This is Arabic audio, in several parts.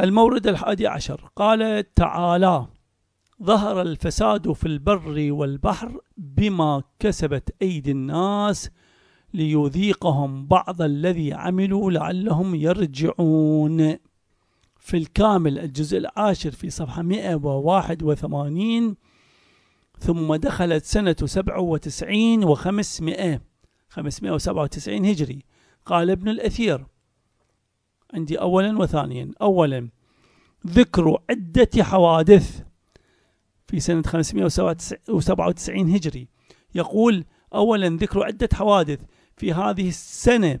المورد الحادي عشر قال تعالى ظهر الفساد في البر والبحر بما كسبت أيدي الناس ليذيقهم بعض الذي عملوا لعلهم يرجعون في الكامل الجزء العاشر في صفحة 181 ثم دخلت سنة 97 و500 597 هجري قال ابن الأثير عندي أولا وثانيا أولا ذكر عدة حوادث في سنة 597 هجري يقول أولا ذكر عدة حوادث في هذه السنة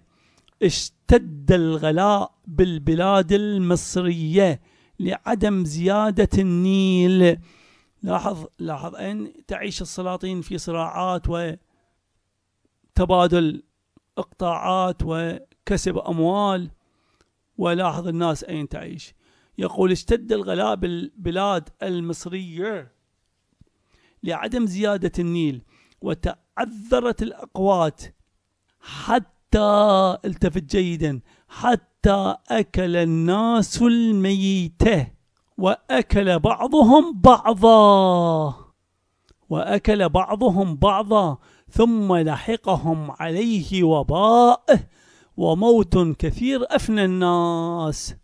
اشتد الغلاء بالبلاد المصرية لعدم زيادة النيل لاحظ لاحظ أن تعيش السلاطين في صراعات وتبادل اقطاعات وكسب أموال ولاحظ الناس أين تعيش يقول اشتد الغلاء بالبلاد المصرية لعدم زيادة النيل وتعذرت الأقوات حتى التفت جيدا حتى أكل الناس الميتة وأكل بعضهم بعضا وأكل بعضهم بعضا ثم لحقهم عليه وباء وموت كثير أفنى الناس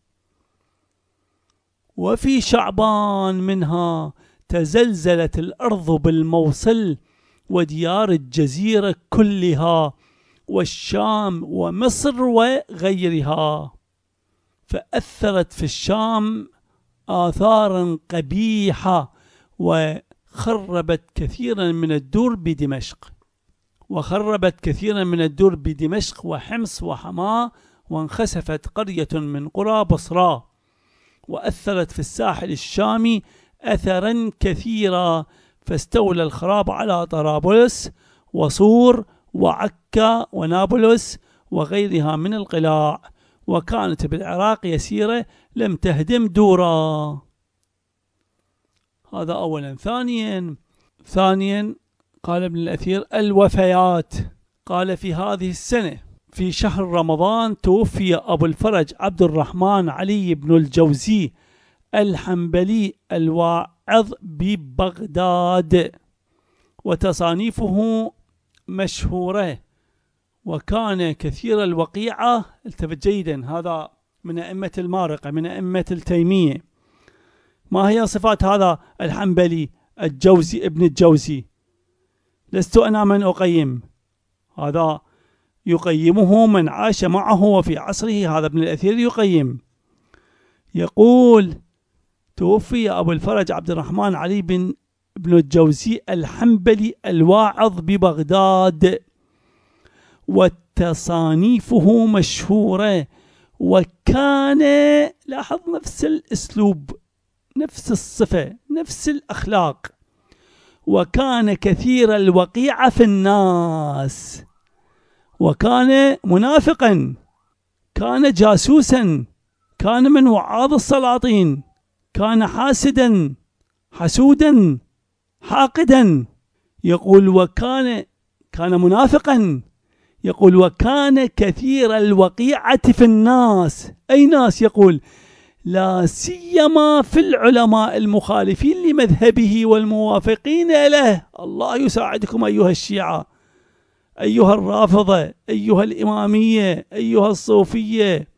وفي شعبان منها تزلزلت الأرض بالموصل وديار الجزيرة كلها والشام ومصر وغيرها فأثرت في الشام آثارا قبيحة وخربت كثيرا من الدور بدمشق وخربت كثيرا من الدور بدمشق وحمص وحماه وانخسفت قرية من قرى بصرى وأثرت في الساحل الشامي أثرا كثيرا فاستولى الخراب على طرابلس وصور وعكا ونابلس وغيرها من القلاع وكانت بالعراق يسيرة لم تهدم دورا هذا أولا ثانيا ثانيا قال ابن الأثير الوفيات قال في هذه السنة في شهر رمضان توفي أبو الفرج عبد الرحمن علي بن الجوزي الحنبلي الواعظ ببغداد وتصانيفه مشهورة وكان كثير الوقيعة التفت جيدا هذا من أئمة المارقة من أئمة التيمية ما هي صفات هذا الحنبلي الجوزي ابن الجوزي لست أنا من أقيم هذا يقيمه من عاش معه وفي عصره هذا ابن الأثير يقيم يقول توفي أبو الفرج عبد الرحمن علي بن ابن الجوزي الحنبلي الواعظ ببغداد وتصانيفه مشهورة وكان لاحظ نفس الأسلوب نفس الصفة نفس الأخلاق وكان كثير الوقيعة في الناس وكان منافقا كان جاسوسا كان من وعاظ السلاطين كان حاسدا حسودا حاقدا يقول وكان كان منافقا يقول وكان كثير الوقيعة في الناس أي ناس يقول لا سيما في العلماء المخالفين لمذهبه والموافقين له الله يساعدكم أيها الشيعة أيها الرافضة أيها الإمامية أيها الصوفية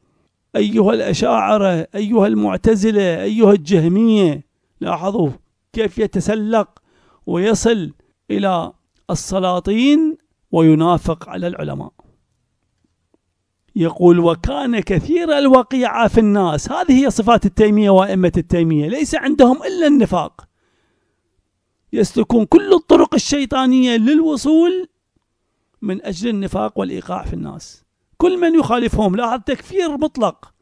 أيها الأشاعرة أيها المعتزلة أيها الجهمية لاحظوا كيف يتسلق ويصل إلى السلاطين وينافق على العلماء يقول وكان كثير الوقيعة في الناس هذه هي صفات التيمية وأئمة التيمية ليس عندهم إلا النفاق يسلكون كل الطرق الشيطانية للوصول من أجل النفاق والإيقاع في الناس كل من يخالفهم لاحظ تكفير مطلق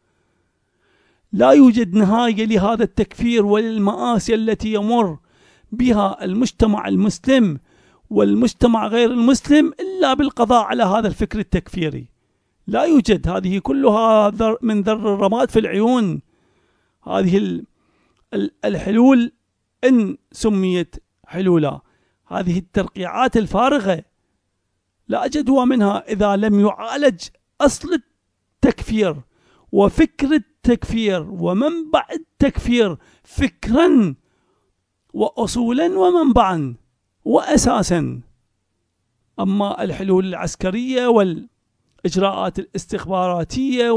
لا يوجد نهاية لهذا التكفير وللمآسي التي يمر بها المجتمع المسلم والمجتمع غير المسلم إلا بالقضاء على هذا الفكر التكفيري لا يوجد هذه كلها من ذر الرماد في العيون هذه الحلول إن سميت حلولا هذه الترقيعات الفارغة لا جدوى منها إذا لم يعالج أصل التكفير وفكر التكفير ومنبع التكفير فكرا وأصولا ومنبعا وأساسا أما الحلول العسكرية وال الإجراءات الاستخباراتية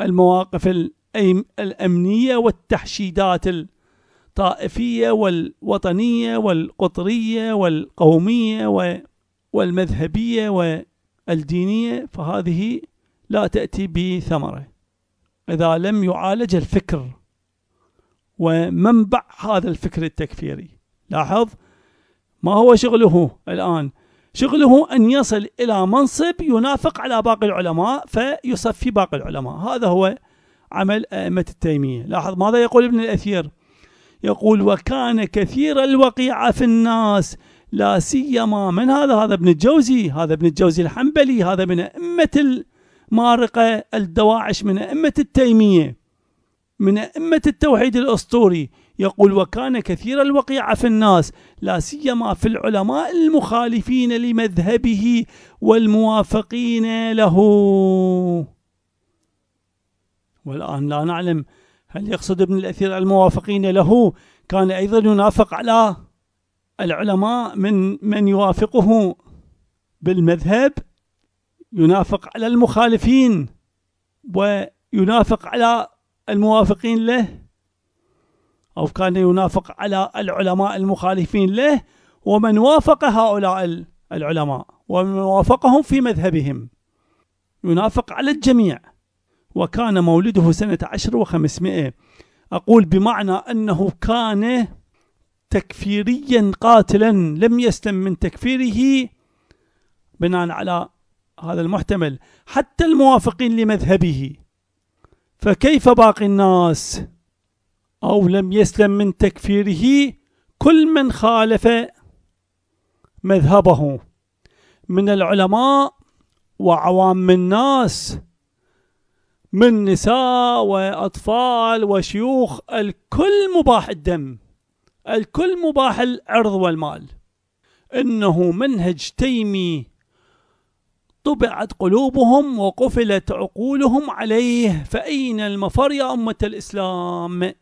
والمواقف الأمنية والتحشيدات الطائفية والوطنية والقطرية والقومية والمذهبية والدينية فهذه لا تأتي بثمرة إذا لم يعالج الفكر ومنبع هذا الفكر التكفيري لاحظ ما هو شغله الآن شغله أن يصل إلى منصب ينافق على باقي العلماء فيصفي باقي العلماء هذا هو عمل أئمة التيمية لاحظ ماذا يقول ابن الأثير يقول وكان كثير الوقيعة في الناس لا سيما من هذا هذا ابن الجوزي هذا ابن الجوزي الحنبلي هذا من أئمة المارقة الدواعش من أئمة التيمية من أئمة التوحيد الأسطوري يقول وكان كثير الوقيعة في الناس لا سيما في العلماء المخالفين لمذهبه والموافقين له والآن لا نعلم هل يقصد ابن الأثير الموافقين له كان أيضا ينافق على العلماء من من يوافقه بالمذهب ينافق على المخالفين وينافق على الموافقين له أو كان ينافق على العلماء المخالفين له ومن وافق هؤلاء العلماء ومن وافقهم في مذهبهم ينافق على الجميع وكان مولده سنة عشر وخمسمائة أقول بمعنى أنه كان تكفيريا قاتلا لم يسلم من تكفيره بناء على هذا المحتمل حتى الموافقين لمذهبه فكيف باقي الناس أو لم يسلم من تكفيره كل من خالف مذهبه من العلماء وعوام الناس من نساء وأطفال وشيوخ الكل مباح الدم الكل مباح العرض والمال إنه منهج تيمي طبعت قلوبهم وقفلت عقولهم عليه فأين المفر يا أمة الإسلام؟